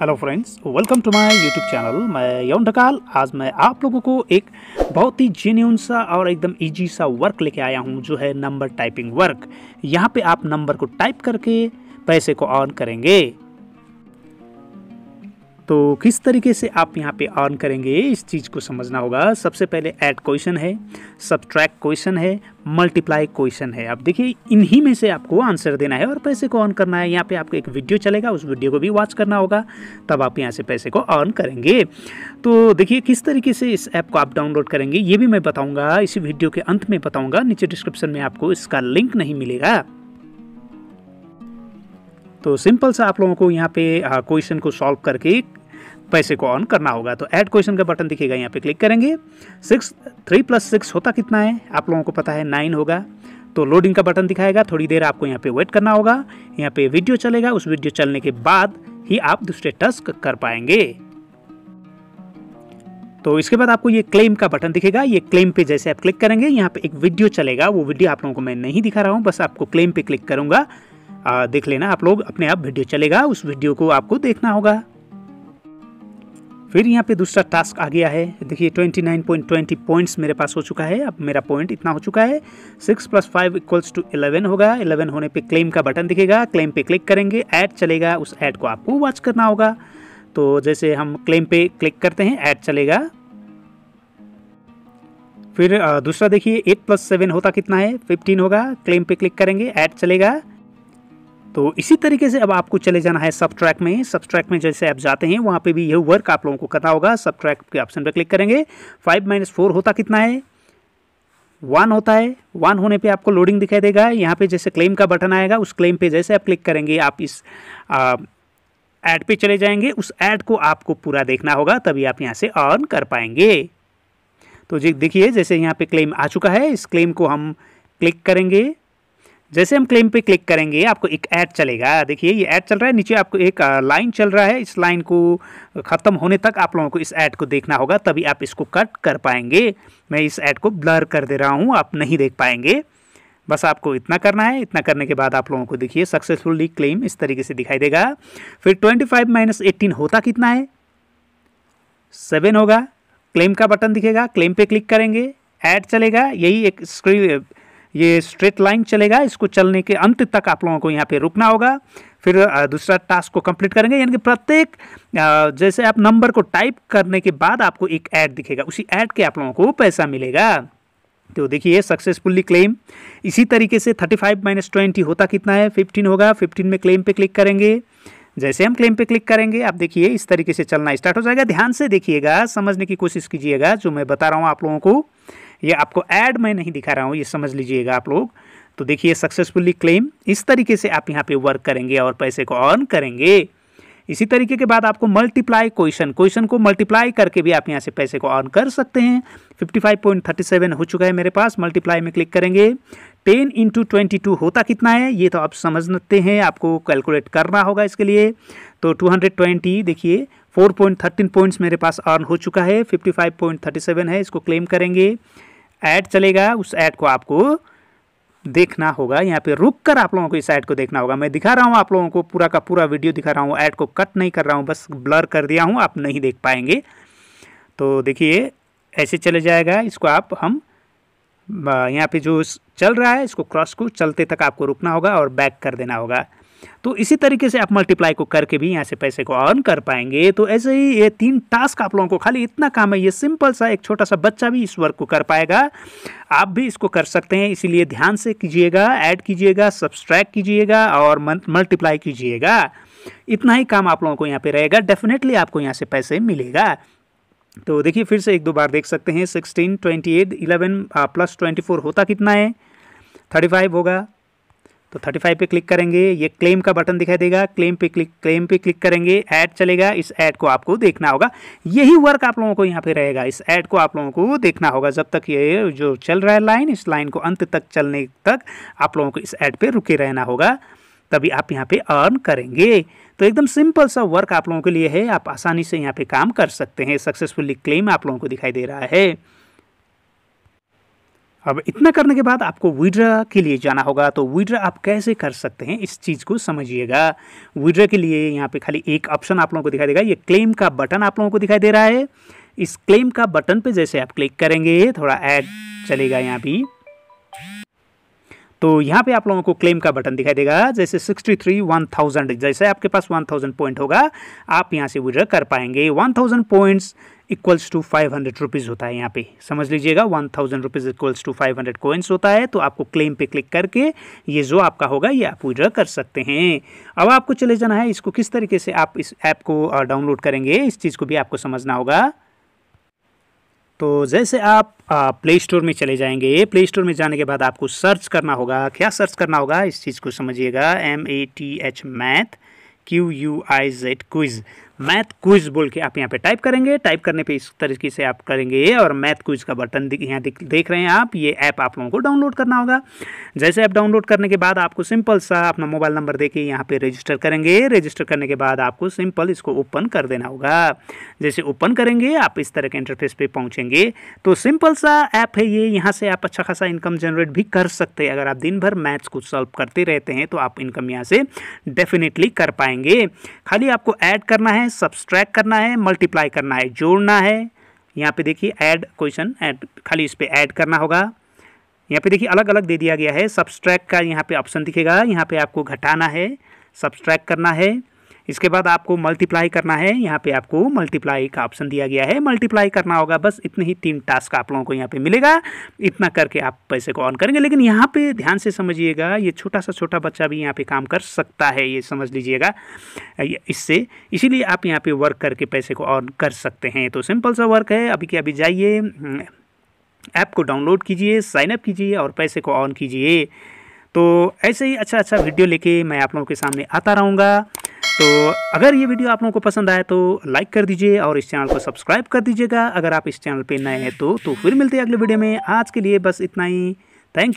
hello friends welcome to my YouTube channel मैं यौन ढकाल आज मैं आप लोगों को एक बहुत ही जेन्यून सा और एकदम इजी सा वर्क लेके आया हूं जो है नंबर टाइपिंग वर्क यहां पे आप नंबर को टाइप करके पैसे को ऑन करेंगे तो किस तरीके से आप यहाँ पे अर्न करेंगे इस चीज़ को समझना होगा सबसे पहले ऐड क्वेश्चन है ट्रैक क्वेश्चन है मल्टीप्लाई क्वेश्चन है अब देखिए इन्हीं में से आपको आंसर देना है और पैसे को अर्न करना है यहाँ पे आपको एक वीडियो चलेगा उस वीडियो को भी वॉच करना होगा तब आप यहाँ से पैसे को अर्न करेंगे तो देखिए किस तरीके से इस ऐप को आप डाउनलोड करेंगे ये भी मैं बताऊँगा इसी वीडियो के अंत में बताऊँगा नीचे डिस्क्रिप्शन में आपको इसका लिंक नहीं मिलेगा तो सिंपल सा आप लोगों को यहाँ पे क्वेश्चन को सॉल्व करके पैसे को ऑन करना होगा तो ऐड क्वेश्चन का बटन दिखेगा यहाँ पे क्लिक करेंगे सिक्स थ्री प्लस सिक्स होता कितना है आप लोगों को पता है नाइन होगा तो लोडिंग का बटन दिखाएगा थोड़ी देर आपको यहाँ पे वेट करना होगा यहाँ पे वीडियो चलेगा उस वीडियो चलने के बाद ही आप दूसरे टस्क कर पाएंगे तो इसके बाद आपको ये क्लेम का बटन दिखेगा ये क्लेम पे जैसे आप क्लिक करेंगे यहाँ पे एक वीडियो चलेगा वो वीडियो आप लोगों को मैं नहीं दिखा रहा हूँ बस आपको क्लेम पे क्लिक करूंगा देख लेना आप लोग अपने आप वीडियो चलेगा उस वीडियो को आपको देखना होगा फिर यहाँ पे दूसरा टास्क आ गया है देखिए 29.20 पॉइंट्स मेरे पास हो चुका है अब मेरा पॉइंट इतना हो चुका है 6 plus five equals to eleven होगा 11 होने पे क्लेम का बटन दिखेगा क्लेम पे क्लिक करेंगे ऐड चलेगा उस ऐड को आपको वॉच करना होगा तो जैसे हम क्लेम पे क्लिक करते हैं ऐड चलेगा फिर दूसरा देखिए एट प्लस सेवन होता कितना है फिफ्टीन होगा क्लेम पे क्लिक करेंगे ऐड चलेगा तो इसी तरीके से अब आपको चले जाना है सब ट्रैक में सब ट्रैक में जैसे आप जाते हैं वहाँ पे भी यह वर्क आप लोगों को करना होगा सब ट्रैक के ऑप्शन पर क्लिक करेंगे फाइव माइनस फोर होता कितना है वन होता है वन होने पे आपको लोडिंग दिखाई देगा यहाँ पे जैसे क्लेम का बटन आएगा उस क्लेम पे जैसे आप क्लिक करेंगे आप इस ऐड पे चले जाएंगे उस ऐड को आपको पूरा देखना होगा तभी आप यहाँ से अर्न कर पाएंगे तो जी देखिए जैसे यहाँ पे क्लेम आ चुका है इस क्लेम को हम क्लिक करेंगे जैसे हम क्लेम पे क्लिक करेंगे आपको एक ऐड चलेगा देखिए ये ऐड चल रहा है नीचे आपको एक लाइन चल रहा है इस लाइन को ख़त्म होने तक आप लोगों को इस ऐड को देखना होगा तभी आप इसको कट कर पाएंगे मैं इस ऐड को ब्लर कर दे रहा हूँ आप नहीं देख पाएंगे बस आपको इतना करना है इतना करने के बाद आप लोगों को देखिए सक्सेसफुली क्लेम इस तरीके से दिखाई देगा फिर ट्वेंटी फाइव माइनस एटीन होता कितना है सेवन होगा क्लेम का बटन दिखेगा क्लेम पे क्लिक करेंगे ऐड चलेगा यही एक स्क्रीन ये स्ट्रेट लाइन चलेगा इसको चलने के अंत तक आप लोगों को यहाँ पे रुकना होगा फिर दूसरा टास्क को कंप्लीट करेंगे यानी कि प्रत्येक जैसे आप नंबर को टाइप करने के बाद आपको एक ऐड दिखेगा उसी ऐड के आप लोगों को पैसा मिलेगा तो देखिए सक्सेसफुली क्लेम इसी तरीके से थर्टी फाइव माइनस ट्वेंटी होता कितना है फिफ्टीन होगा फिफ्टीन में क्लेम पे क्लिक करेंगे जैसे हम क्लेम पे क्लिक करेंगे आप देखिए इस तरीके से चलना स्टार्ट हो जाएगा ध्यान से देखिएगा समझने की कोशिश कीजिएगा जो मैं बता रहा हूँ आप लोगों को ये आपको ऐड मैं नहीं दिखा रहा हूँ ये समझ लीजिएगा आप लोग तो देखिए सक्सेसफुली क्लेम इस तरीके से आप यहाँ पे वर्क करेंगे और पैसे को अर्न करेंगे इसी तरीके के बाद आपको मल्टीप्लाई क्वेश्चन क्वेश्चन को मल्टीप्लाई करके भी आप यहाँ से पैसे को अर्न कर सकते हैं 55.37 हो चुका है मेरे पास मल्टीप्लाई में क्लिक करेंगे 10 इंटू ट्वेंटी होता कितना है ये तो आप समझते हैं आपको कैलकुलेट करना होगा इसके लिए तो 220 देखिए फोर पॉइंट थर्टीन पॉइंट्स मेरे पास अर्न हो चुका है fifty five point thirty seven है इसको क्लेम करेंगे ऐड चलेगा उस ऐड को आपको देखना होगा यहाँ पे रुक कर आप लोगों को इस ऐड को देखना होगा मैं दिखा रहा हूँ आप लोगों को पूरा का पूरा वीडियो दिखा रहा हूँ ऐड को कट नहीं कर रहा हूँ बस ब्लर कर दिया हूँ आप नहीं देख पाएंगे तो देखिए ऐसे चले जाएगा इसको आप हम यहाँ पे जो चल रहा है इसको क्रॉस को चलते तक आपको रुकना होगा और बैक कर देना होगा तो इसी तरीके से आप मल्टीप्लाई को करके भी यहाँ से पैसे को अर्न कर पाएंगे तो ऐसे ही ये तीन टास्क आप लोगों को खाली इतना काम है ये सिंपल सा एक छोटा सा बच्चा भी इस वर्क को कर पाएगा आप भी इसको कर सकते हैं इसीलिए ध्यान से कीजिएगा ऐड कीजिएगा सब्सक्राइब कीजिएगा और मल्टीप्लाई कीजिएगा इतना ही काम आप लोगों को यहाँ पर रहेगा डेफिनेटली आपको यहाँ से पैसे मिलेगा तो देखिए फिर से एक दो बार देख सकते हैं sixteen twenty eight eleven plus twenty four होता कितना है थर्टी फाइव होगा तो 35 पे क्लिक करेंगे ये क्लेम का बटन दिखाई देगा क्लेम पे क्लिक क्लेम पे क्लिक करेंगे ऐड चलेगा इस ऐड को आपको देखना होगा यही वर्क आप लोगों को यहाँ पे रहेगा इस ऐड को आप लोगों को देखना होगा जब तक ये जो चल रहा है लाइन इस लाइन को अंत तक चलने तक आप लोगों को इस ऐड पर रुके रहना होगा तभी आप यहाँ पे अर्न करेंगे तो एकदम सिंपल सा वर्क आप लोगों के लिए है आप आसानी से यहाँ पे काम कर सकते हैं सक्सेसफुली क्लेम आप लोगों को दिखाई दे रहा है अब इतना करने के बाद आपको विड्रा के लिए जाना होगा तो विड्रा आप कैसे कर सकते हैं इस चीज़ को समझिएगा विड्रा के लिए यहाँ पे खाली एक ऑप्शन आप लोगों को दिखाई देगा ये क्लेम का बटन आप लोगों को दिखाई दे रहा है इस क्लेम का बटन पे जैसे आप क्लिक करेंगे थोड़ा ऐड चलेगा यहाँ भी तो यहाँ पे आप लोगों को क्लेम का बटन दिखाई देगा जैसे 63 1000 जैसे आपके पास 1000 पॉइंट होगा आप यहाँ से विड्रा कर पाएंगे 1000 points equals to five hundred rupees होता है यहाँ पे समझ लीजिएगा one thousand rupees equals to five hundred coins होता है तो आपको क्लेम पे क्लिक करके ये जो आपका होगा ये आप विड्रॉ कर सकते हैं अब आपको चले जाना है इसको किस तरीके से आप इस ऐप को डाउनलोड करेंगे इस चीज़ को भी आपको समझना होगा तो जैसे आप प्ले स्टोर में चले जाएंगे प्ले स्टोर में जाने के बाद आपको सर्च करना होगा क्या सर्च करना होगा इस चीज़ को समझिएगा M A T H math Q U I Z quiz math quiz बोल के आप यहाँ पे टाइप करेंगे टाइप करने पे इस तरीके से आप करेंगे ये और मैथ क्विज का बटन यहाँ देख रहे हैं आप ये ऐप आप लोगों को डाउनलोड करना होगा जैसे ऐप डाउनलोड करने के बाद आपको सिंपल सा अपना मोबाइल नंबर दे के यहाँ पर रजिस्टर करेंगे रजिस्टर करने के बाद आपको सिंपल इसको ओपन कर देना होगा जैसे ओपन करेंगे आप इस तरह के इंटरफेस पर पहुँचेंगे तो सिंपल सा ऐप है ये यहाँ से आप अच्छा खासा इनकम जनरेट भी कर सकते हैं अगर आप दिन भर मैथ्स को सॉल्व करते रहते हैं तो आप इनकम यहाँ से डेफिनेटली कर पाएंगे खाली आपको ऐड करना है है सब्सट्रैक करना है मल्टीप्लाई करना है जोड़ना है यहाँ पे देखिए ऐड क्वेश्चन ऐड खाली इस पर ऐड करना होगा यहाँ पे देखिए अलग अलग दे दिया गया है सब्सट्रैक का यहाँ पे ऑप्शन दिखेगा यहाँ पे आपको घटाना है सब्सट्रैक करना है इसके बाद आपको मल्टीप्लाई करना है यहाँ पे आपको मल्टीप्लाई का ऑप्शन दिया गया है मल्टीप्लाई करना होगा बस इतने ही तीन टास्क आप लोगों को यहाँ पे मिलेगा इतना करके आप पैसे को ऑन करेंगे लेकिन यहाँ पे ध्यान से समझिएगा ये छोटा सा छोटा बच्चा भी यहाँ पे काम कर सकता है ये समझ लीजिएगा इससे इसीलिए आप यहाँ पे वर्क करके पैसे को ऑन कर सकते हैं तो सिंपल सा वर्क है अभी के अभी जाइए ऐप हम्म, को डाउनलोड कीजिए साइनअप कीजिए और पैसे को ऑन कीजिए तो ऐसे ही अच्छा अच्छा वीडियो लेके मैं आप लोगों के सामने आता रहूँगा तो अगर ये वीडियो आप लोगों को पसंद आए तो लाइक कर दीजिए और इस चैनल को सब्सक्राइब कर दीजिएगा अगर आप इस चैनल पर नए हैं तो, तो फिर मिलते हैं अगले वीडियो में आज के लिए बस इतना ही थैंक